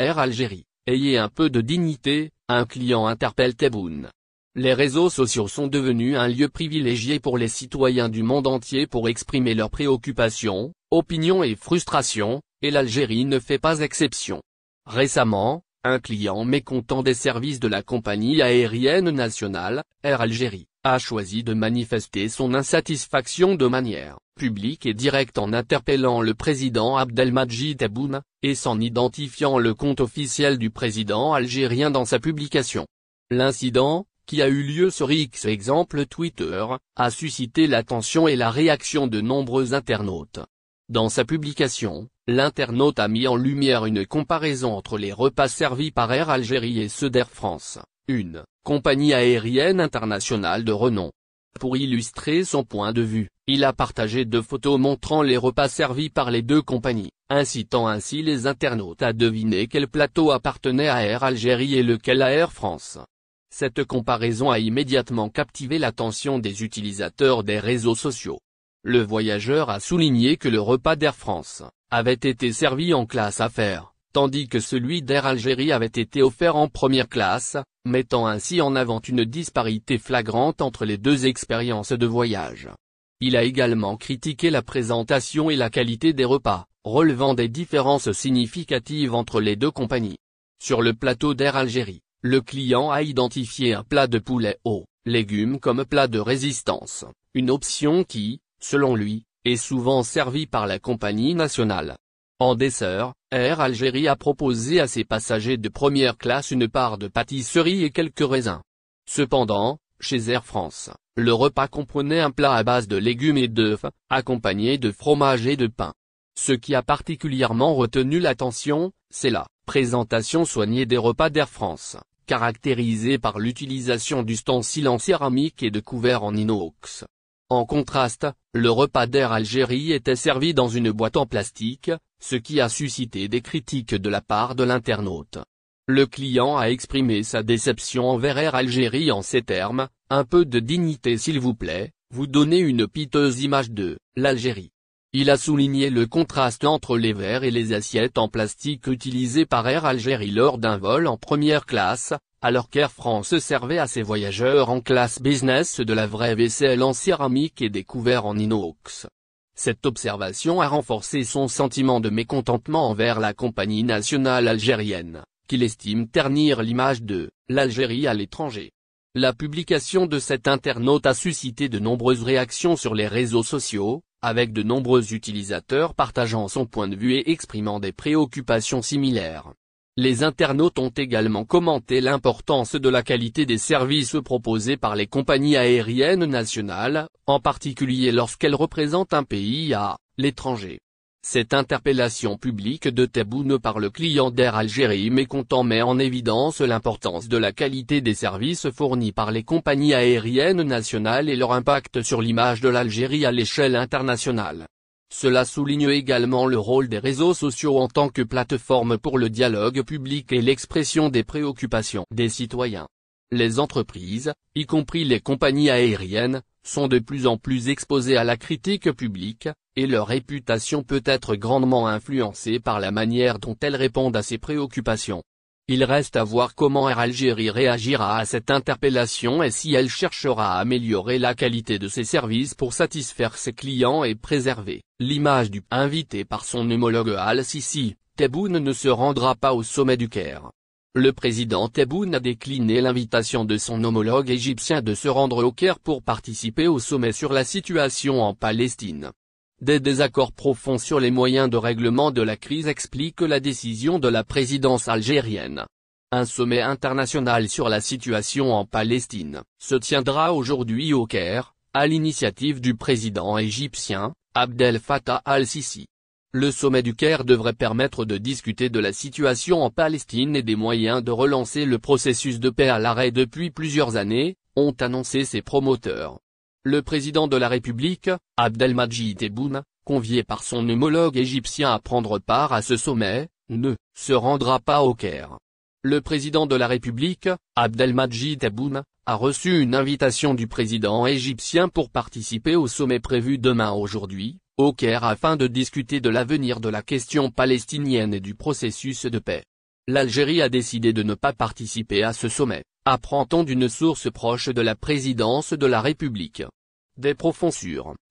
Air Algérie, ayez un peu de dignité, un client interpelle Tebboune. Les réseaux sociaux sont devenus un lieu privilégié pour les citoyens du monde entier pour exprimer leurs préoccupations, opinions et frustrations, et l'Algérie ne fait pas exception. Récemment, un client mécontent des services de la compagnie aérienne nationale, Air Algérie, a choisi de manifester son insatisfaction de manière publique et directe en interpellant le président Abdelmadjid Tebboune, et s'en identifiant le compte officiel du président algérien dans sa publication. L'incident, qui a eu lieu sur X exemple Twitter, a suscité l'attention et la réaction de nombreux internautes. Dans sa publication, l'internaute a mis en lumière une comparaison entre les repas servis par Air Algérie et ceux d'Air France, une compagnie aérienne internationale de renom. Pour illustrer son point de vue, il a partagé deux photos montrant les repas servis par les deux compagnies, incitant ainsi les internautes à deviner quel plateau appartenait à Air Algérie et lequel à Air France. Cette comparaison a immédiatement captivé l'attention des utilisateurs des réseaux sociaux. Le voyageur a souligné que le repas d'Air France avait été servi en classe affaires tandis que celui d'Air Algérie avait été offert en première classe, mettant ainsi en avant une disparité flagrante entre les deux expériences de voyage. Il a également critiqué la présentation et la qualité des repas, relevant des différences significatives entre les deux compagnies. Sur le plateau d'Air Algérie, le client a identifié un plat de poulet au légumes comme plat de résistance, une option qui, selon lui, est souvent servie par la compagnie nationale. En dessert, Air Algérie a proposé à ses passagers de première classe une part de pâtisserie et quelques raisins. Cependant, chez Air France, le repas comprenait un plat à base de légumes et d'œufs, accompagné de fromage et de pain. Ce qui a particulièrement retenu l'attention, c'est la présentation soignée des repas d'Air France, caractérisée par l'utilisation d'ustensiles en céramique et de couverts en inox, en contraste, le repas d'Air Algérie était servi dans une boîte en plastique, ce qui a suscité des critiques de la part de l'internaute. Le client a exprimé sa déception envers Air Algérie en ces termes, un peu de dignité s'il vous plaît, vous donnez une piteuse image de l'Algérie. Il a souligné le contraste entre les verres et les assiettes en plastique utilisées par Air Algérie lors d'un vol en première classe, alors qu'Air France servait à ses voyageurs en classe business de la vraie vaisselle en céramique et découvert en inox. Cette observation a renforcé son sentiment de mécontentement envers la compagnie nationale algérienne, qu'il estime ternir l'image de « l'Algérie à l'étranger ». La publication de cet internaute a suscité de nombreuses réactions sur les réseaux sociaux, avec de nombreux utilisateurs partageant son point de vue et exprimant des préoccupations similaires. Les internautes ont également commenté l'importance de la qualité des services proposés par les compagnies aériennes nationales, en particulier lorsqu'elles représentent un pays à l'étranger. Cette interpellation publique de Tabou par le client d'Air Algérie mécontent met en évidence l'importance de la qualité des services fournis par les compagnies aériennes nationales et leur impact sur l'image de l'Algérie à l'échelle internationale. Cela souligne également le rôle des réseaux sociaux en tant que plateforme pour le dialogue public et l'expression des préoccupations des citoyens. Les entreprises, y compris les compagnies aériennes, sont de plus en plus exposées à la critique publique, et leur réputation peut être grandement influencée par la manière dont elles répondent à ces préoccupations. Il reste à voir comment Air Algérie réagira à cette interpellation et si elle cherchera à améliorer la qualité de ses services pour satisfaire ses clients et préserver l'image du invité par son homologue Al-Sisi. Tebboune ne se rendra pas au sommet du Caire. Le président Tebboune a décliné l'invitation de son homologue égyptien de se rendre au Caire pour participer au sommet sur la situation en Palestine. Des désaccords profonds sur les moyens de règlement de la crise expliquent la décision de la présidence algérienne. Un sommet international sur la situation en Palestine, se tiendra aujourd'hui au Caire, à l'initiative du président égyptien, Abdel Fattah al-Sisi. Le sommet du Caire devrait permettre de discuter de la situation en Palestine et des moyens de relancer le processus de paix à l'arrêt depuis plusieurs années, ont annoncé ses promoteurs. Le président de la République, Abdelmadjid Tebboune, convié par son homologue égyptien à prendre part à ce sommet, ne se rendra pas au Caire. Le président de la République, Abdelmadjid Tebboune, a reçu une invitation du président égyptien pour participer au sommet prévu demain aujourd'hui, au Caire afin de discuter de l'avenir de la question palestinienne et du processus de paix l'Algérie a décidé de ne pas participer à ce sommet, apprend-on d'une source proche de la présidence de la République. Des profonds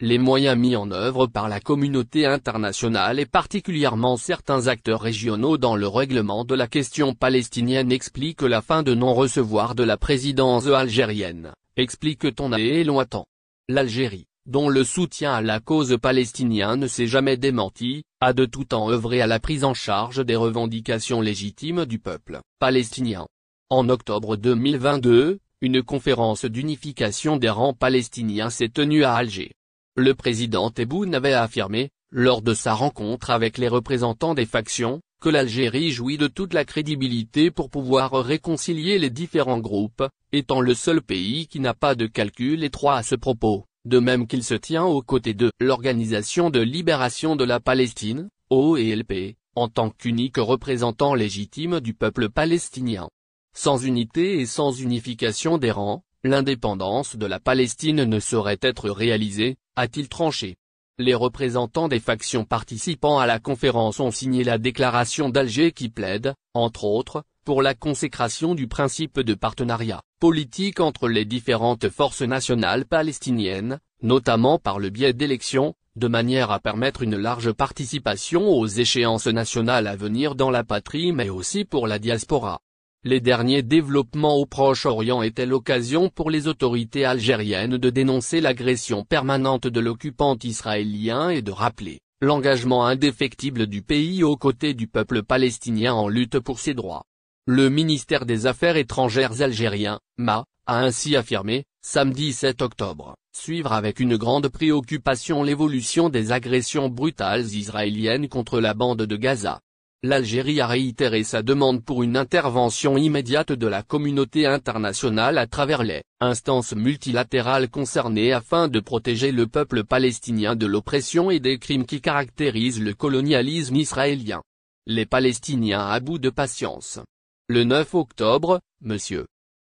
les moyens mis en œuvre par la communauté internationale et particulièrement certains acteurs régionaux dans le règlement de la question palestinienne expliquent la fin de non-recevoir de la présidence algérienne, explique-t-on à lointain L'Algérie, dont le soutien à la cause palestinienne ne s'est jamais démenti, a de tout temps œuvré à la prise en charge des revendications légitimes du peuple palestinien. En octobre 2022, une conférence d'unification des rangs palestiniens s'est tenue à Alger. Le président Tebboune avait affirmé, lors de sa rencontre avec les représentants des factions, que l'Algérie jouit de toute la crédibilité pour pouvoir réconcilier les différents groupes, étant le seul pays qui n'a pas de calcul étroit à ce propos de même qu'il se tient aux côtés de l'Organisation de libération de la Palestine, OELP, en tant qu'unique représentant légitime du peuple palestinien. Sans unité et sans unification des rangs, l'indépendance de la Palestine ne saurait être réalisée, a-t-il tranché. Les représentants des factions participant à la conférence ont signé la déclaration d'Alger qui plaide, entre autres, pour la consécration du principe de partenariat politique entre les différentes forces nationales palestiniennes, notamment par le biais d'élections, de manière à permettre une large participation aux échéances nationales à venir dans la patrie mais aussi pour la diaspora. Les derniers développements au Proche-Orient étaient l'occasion pour les autorités algériennes de dénoncer l'agression permanente de l'occupant israélien et de rappeler l'engagement indéfectible du pays aux côtés du peuple palestinien en lutte pour ses droits. Le ministère des Affaires étrangères algérien, MA, a ainsi affirmé, samedi 7 octobre, suivre avec une grande préoccupation l'évolution des agressions brutales israéliennes contre la bande de Gaza. L'Algérie a réitéré sa demande pour une intervention immédiate de la communauté internationale à travers les instances multilatérales concernées afin de protéger le peuple palestinien de l'oppression et des crimes qui caractérisent le colonialisme israélien. Les Palestiniens à bout de patience. Le 9 octobre, M.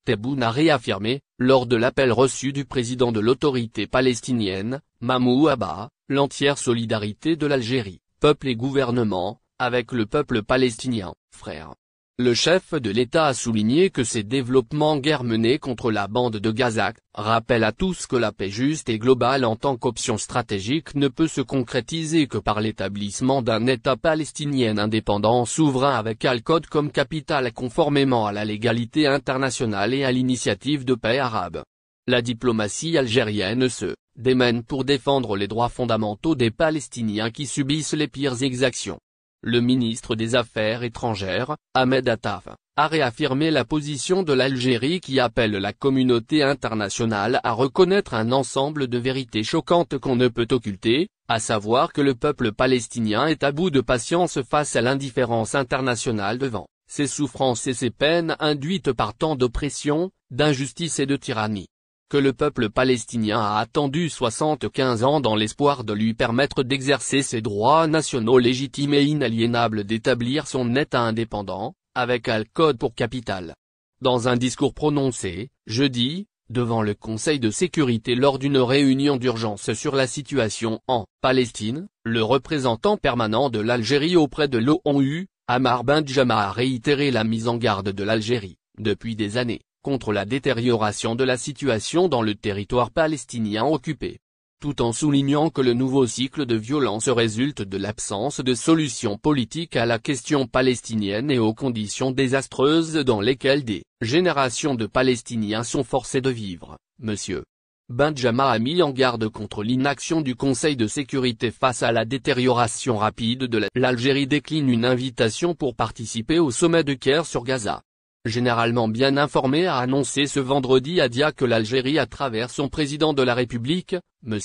Tebboune a réaffirmé, lors de l'appel reçu du président de l'autorité palestinienne, Mahmoud Abba, l'entière solidarité de l'Algérie, peuple et gouvernement, avec le peuple palestinien, frère. Le chef de l'État a souligné que ces développements guerre menés contre la bande de Gaza, rappellent à tous que la paix juste et globale en tant qu'option stratégique ne peut se concrétiser que par l'établissement d'un État palestinien indépendant souverain avec Al-Qod comme capitale conformément à la légalité internationale et à l'initiative de paix arabe. La diplomatie algérienne se démène pour défendre les droits fondamentaux des Palestiniens qui subissent les pires exactions le ministre des Affaires étrangères, Ahmed Attaf, a réaffirmé la position de l'Algérie qui appelle la communauté internationale à reconnaître un ensemble de vérités choquantes qu'on ne peut occulter, à savoir que le peuple palestinien est à bout de patience face à l'indifférence internationale devant ses souffrances et ses peines induites par tant d'oppression, d'injustice et de tyrannie que le peuple palestinien a attendu 75 ans dans l'espoir de lui permettre d'exercer ses droits nationaux légitimes et inaliénables d'établir son État indépendant, avec Al-Qod pour capitale. Dans un discours prononcé, jeudi, devant le Conseil de sécurité lors d'une réunion d'urgence sur la situation en Palestine, le représentant permanent de l'Algérie auprès de l'ONU, Amar Benjama a réitéré la mise en garde de l'Algérie, depuis des années, contre la détérioration de la situation dans le territoire palestinien occupé. Tout en soulignant que le nouveau cycle de violence résulte de l'absence de solution politique à la question palestinienne et aux conditions désastreuses dans lesquelles des « générations de Palestiniens sont forcées de vivre, monsieur. Benjamin a mis en garde contre l'inaction du Conseil de sécurité face à la détérioration rapide de l'Algérie décline une invitation pour participer au sommet de Caire sur Gaza généralement bien informé a annoncé ce vendredi à Dia que l'Algérie à travers son président de la République, M.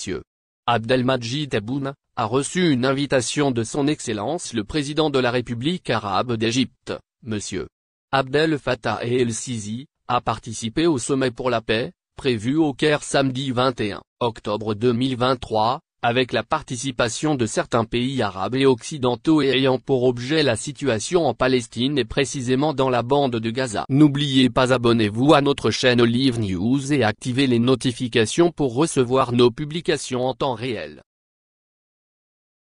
Abdelmajid Tebboune, a reçu une invitation de son Excellence le président de la République arabe d'Égypte, M. Abdel Fattah el-Sisi, a participé au sommet pour la paix, prévu au Caire samedi 21 octobre 2023, avec la participation de certains pays arabes et occidentaux et ayant pour objet la situation en Palestine et précisément dans la bande de Gaza. N'oubliez pas abonnez-vous à notre chaîne Live News et activez les notifications pour recevoir nos publications en temps réel.